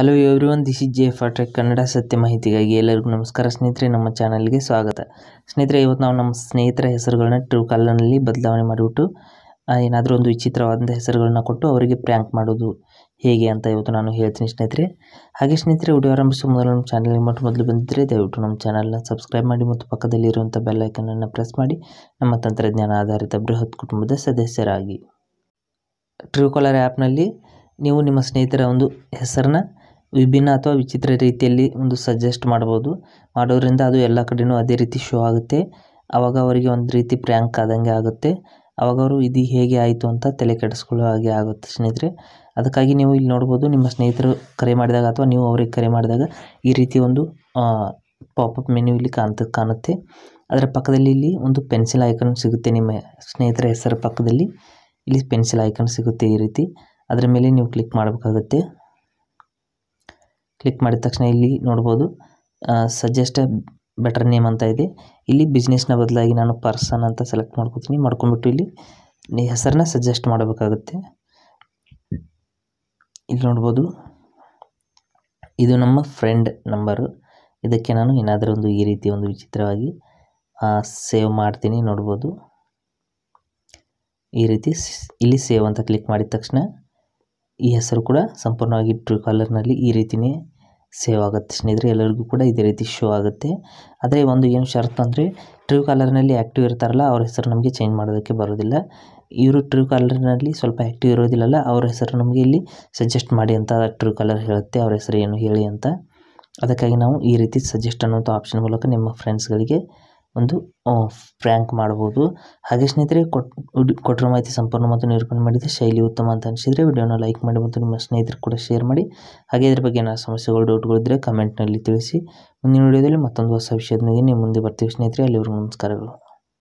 hello everyone this is J for Kannada ಸತ್ಯ ಮಾಹಿತಿಗಾಗಿ ಎಲ್ಲರಿಗೂ ನಮಸ್ಕಾರ ಸ್ನೇಹಿತರೆ ನಮ್ಮ ಚಾನಲ್ಗೆ ಸ್ವಾಗತ ಸ್ನೇಹಿತರೆ ಇವತ್ತು ನಾವು ನಮ್ಮ ಸ್ನೇಹಿತರ ಹೆಸರುಗಳನ್ನ ಟ್ರೂ ಕಾಲರ್ನಲ್ಲಿ ಬದಲಾವಣೆ ಮಾಡಿಬಿಟ್ಟು ಏನಾದರೂ ಒಂದು ವಿಚಿತ್ರವಾದಂಥ ಹೆಸರುಗಳನ್ನ ಕೊಟ್ಟು ಅವರಿಗೆ ಪ್ರ್ಯಾಂಕ್ ಮಾಡೋದು ಹೇಗೆ ಅಂತ ಇವತ್ತು ನಾನು ಹೇಳ್ತೀನಿ ಸ್ನೇಹಿತರೆ ಹಾಗೆ ಸ್ನೇಹಿತರೆ ವಿಡಿಯೋ ಆರಂಭಿಸುವ ಮೊದಲು ನಮ್ಮ ಚಾನಲ್ಗೆ ಮೊಟ್ಟ ಮೊದಲು ಬಂದಿದ್ದರೆ ದಯವಿಟ್ಟು ನಮ್ಮ ಚಾನಲ್ನ ಸಬ್ಸ್ಕ್ರೈಬ್ ಮಾಡಿ ಮತ್ತು ಪಕ್ಕದಲ್ಲಿರುವಂಥ ಬೆಲ್ಲೈಕನನ್ನು ಪ್ರೆಸ್ ಮಾಡಿ ನಮ್ಮ ತಂತ್ರಜ್ಞಾನ ಆಧಾರಿತ ಬೃಹತ್ ಕುಟುಂಬದ ಸದಸ್ಯರಾಗಿ ಟ್ರೂ ಕಾಲರ್ ಆ್ಯಪ್ನಲ್ಲಿ ನೀವು ನಿಮ್ಮ ಸ್ನೇಹಿತರ ಒಂದು ಹೆಸರನ್ನ ವಿಭಿನ್ನ ಅಥವಾ ವಿಚಿತ್ರ ರೀತಿಯಲ್ಲಿ ಒಂದು ಸಜೆಸ್ಟ್ ಮಾಡ್ಬೋದು ಮಾಡೋದ್ರಿಂದ ಅದು ಎಲ್ಲ ಕಡೆಯೂ ಅದೇ ರೀತಿ ಶೋ ಆಗುತ್ತೆ ಆವಾಗ ಅವರಿಗೆ ಒಂದು ರೀತಿ ಪ್ರ್ಯಾಂಕ್ ಆದಂಗೆ ಆಗುತ್ತೆ ಆವಾಗ ಅವರು ಇದು ಹೇಗೆ ಆಯಿತು ಅಂತ ತಲೆ ಕೆಡಿಸ್ಕೊಳ್ಳೋ ಹಾಗೆ ಆಗುತ್ತೆ ಸ್ನೇಹಿತರೆ ಅದಕ್ಕಾಗಿ ನೀವು ಇಲ್ಲಿ ನೋಡ್ಬೋದು ನಿಮ್ಮ ಸ್ನೇಹಿತರು ಕರೆ ಮಾಡಿದಾಗ ಅಥವಾ ನೀವು ಅವ್ರಿಗೆ ಕರೆ ಮಾಡಿದಾಗ ಈ ರೀತಿ ಒಂದು ಪಾಪಪ್ ಮೆನು ಇಲ್ಲಿ ಕಾಣ್ತ ಕಾಣುತ್ತೆ ಅದರ ಪಕ್ಕದಲ್ಲಿ ಇಲ್ಲಿ ಒಂದು ಪೆನ್ಸಿಲ್ ಐಕಾನ್ ಸಿಗುತ್ತೆ ನಿಮ್ಮ ಸ್ನೇಹಿತರ ಹೆಸರ ಪಕ್ಕದಲ್ಲಿ ಇಲ್ಲಿ ಪೆನ್ಸಿಲ್ ಐಕನ್ ಸಿಗುತ್ತೆ ಈ ರೀತಿ ಅದರ ಮೇಲೆ ನೀವು ಕ್ಲಿಕ್ ಮಾಡಬೇಕಾಗುತ್ತೆ ಕ್ಲಿಕ್ ಮಾಡಿದ ತಕ್ಷಣ ಇಲ್ಲಿ ನೋಡ್ಬೋದು ಸಜೆಸ್ಟ್ ಬೆಟರ್ ನೇಮ್ ಅಂತ ಇದೆ ಇಲ್ಲಿ ಬಿಸ್ನೆಸ್ನ ಬದಲಾಗಿ ನಾನು ಪರ್ಸನ್ ಅಂತ ಸೆಲೆಕ್ಟ್ ಮಾಡ್ಕೊತೀನಿ ಮಾಡ್ಕೊಂಬಿಟ್ಟು ಇಲ್ಲಿ ಹೆಸರನ್ನ ಸಜೆಸ್ಟ್ ಮಾಡಬೇಕಾಗುತ್ತೆ ಇಲ್ಲಿ ನೋಡ್ಬೋದು ಇದು ನಮ್ಮ ಫ್ರೆಂಡ್ ನಂಬರು ಇದಕ್ಕೆ ನಾನು ಏನಾದರೂ ಒಂದು ಈ ರೀತಿ ಒಂದು ವಿಚಿತ್ರವಾಗಿ ಸೇವ್ ಮಾಡ್ತೀನಿ ನೋಡ್ಬೋದು ಈ ರೀತಿ ಇಲ್ಲಿ ಸೇವ್ ಅಂತ ಕ್ಲಿಕ್ ಮಾಡಿದ ತಕ್ಷಣ ಈ ಹೆಸರು ಕೂಡ ಸಂಪೂರ್ಣವಾಗಿ ಟ್ರೂ ಕಾಲರ್ನಲ್ಲಿ ಈ ರೀತಿಯೇ ಸೇವ್ ಆಗುತ್ತೆ ಸ್ನೇಹಿತರೆ ಎಲ್ಲರಿಗೂ ಕೂಡ ಇದೇ ರೀತಿ ಶೋ ಆಗುತ್ತೆ ಆದರೆ ಒಂದು ಏನು ಶರ್ತ್ ಅಂದರೆ ಟ್ರೂ ಕಾಲರ್ನಲ್ಲಿ ಆ್ಯಕ್ಟಿವ್ ಇರ್ತಾರಲ್ಲ ಅವ್ರ ಹೆಸರು ನಮಗೆ ಚೇಂಜ್ ಮಾಡೋದಕ್ಕೆ ಬರೋದಿಲ್ಲ ಇವರು ಟ್ರೂ ಕಾಲರ್ನಲ್ಲಿ ಸ್ವಲ್ಪ ಆ್ಯಕ್ಟಿವ್ ಇರೋದಿಲ್ಲಲ್ಲ ಅವ್ರ ಹೆಸರು ನಮಗೆ ಇಲ್ಲಿ ಸಜೆಸ್ಟ್ ಮಾಡಿ ಅಂತ ಟ್ರೂ ಕಾಲರ್ ಹೇಳುತ್ತೆ ಅವ್ರ ಹೆಸರು ಏನು ಹೇಳಿ ಅಂತ ಅದಕ್ಕಾಗಿ ನಾವು ಈ ರೀತಿ ಸಜೆಸ್ಟ್ ಅನ್ನುವಂಥ ಆಪ್ಷನ್ ಮೂಲಕ ನಿಮ್ಮ ಫ್ರೆಂಡ್ಸ್ಗಳಿಗೆ ಒಂದು ಫ್ರ್ಯಾಂಕ್ ಮಾಡ್ಬೋದು ಹಾಗೆ ಸ್ನೇಹಿತರೆ ಕೊಟ್ಟು ಕೊಟ್ಟಿರೋ ಮಾಹಿತಿ ಸಂಪೂರ್ಣ ಮತ್ತು ನೀಡ್ಕೊಂಡು ಮಾಡಿದ ಶೈಲಿ ಉತ್ತಮ ಅಂತ ಅನಿಸಿದರೆ ವಿಡಿಯೋನ ಲೈಕ್ ಮಾಡಿ ಮತ್ತು ನಿಮ್ಮ ಸ್ನೇಹಿತರು ಕೂಡ ಶೇರ್ ಮಾಡಿ ಹಾಗೆ ಇದ್ರ ಬಗ್ಗೆ ಏನಾದ್ರು ಸಮಸ್ಯೆಗಳು ಡೌಟ್ಗಳು ಇದ್ರೆ ಕಮೆಂಟ್ನಲ್ಲಿ ತಿಳಿಸಿ ಮುಂದಿನ ವಿಡಿಯೋದಲ್ಲಿ ಮತ್ತೊಂದು ಹೊಸ ವಿಷಯದೊಂದಿಗೆ ನಿಮ್ಮ ಮುಂದೆ ಬರ್ತೀವಿ ಸ್ನೇಹಿತರೆ ಅಲ್ಲಿವರೆಗೂ ನಮಸ್ಕಾರಗಳು